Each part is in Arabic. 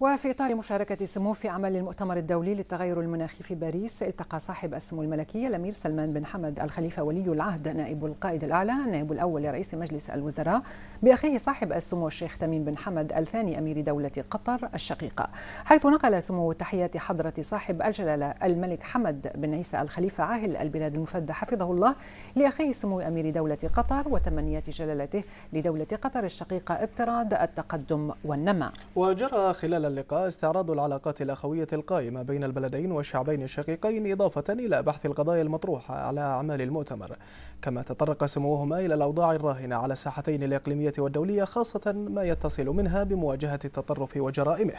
وفي إطار مشاركة سمو في عمل المؤتمر الدولي للتغير المناخي في باريس التقى صاحب السمو الملكي الأمير سلمان بن حمد الخليفة ولي العهد نائب القائد الأعلى النائب الأول لرئيس مجلس الوزراء بأخيه صاحب السمو الشيخ تميم بن حمد الثاني أمير دولة قطر الشقيقة حيث نقل سمو تحيات حضرة صاحب الجلالة الملك حمد بن عيسى الخليفة عاهل البلاد المفدى حفظه الله لأخيه سمو أمير دولة قطر وتمنيات جلالته لدولة قطر الشقيقة اضطراد التقدم والنمى وجرى خلال اللقاء استعراض العلاقات الأخوية القائمة بين البلدين والشعبين الشقيقين إضافة إلى بحث القضايا المطروحة على أعمال المؤتمر كما تطرق سموهما إلى الأوضاع الراهنة على الساحتين الإقليمية والدولية خاصة ما يتصل منها بمواجهة التطرف وجرائمه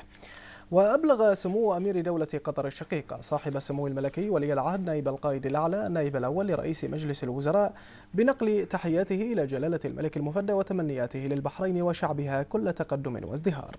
وأبلغ سمو أمير دولة قطر الشقيقة صاحب السمو الملكي ولي العهد نائب القائد الأعلى النائب الأول لرئيس مجلس الوزراء بنقل تحياته إلى جلالة الملك المفدى وتمنياته للبحرين وشعبها كل تقدم وازدهار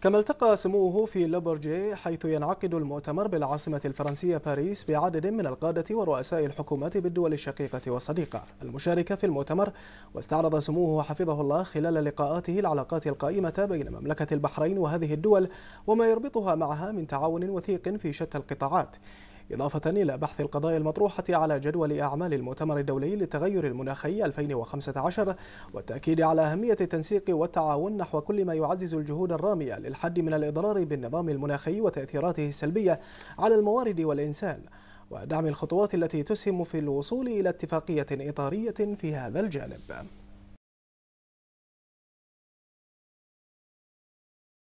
كما التقى سموه في لوبرجي حيث ينعقد المؤتمر بالعاصمة الفرنسية باريس بعدد من القادة ورؤساء الحكومات بالدول الشقيقة والصديقة المشاركة في المؤتمر واستعرض سموه حفظه الله خلال لقاءاته العلاقات القائمة بين مملكة البحرين وهذه الدول وما يربطها معها من تعاون وثيق في شتى القطاعات إضافة إلى بحث القضايا المطروحة على جدول أعمال المؤتمر الدولي للتغير المناخي 2015 والتأكيد على أهمية التنسيق والتعاون نحو كل ما يعزز الجهود الرامية للحد من الإضرار بالنظام المناخي وتأثيراته السلبية على الموارد والإنسان ودعم الخطوات التي تسهم في الوصول إلى اتفاقية إطارية في هذا الجانب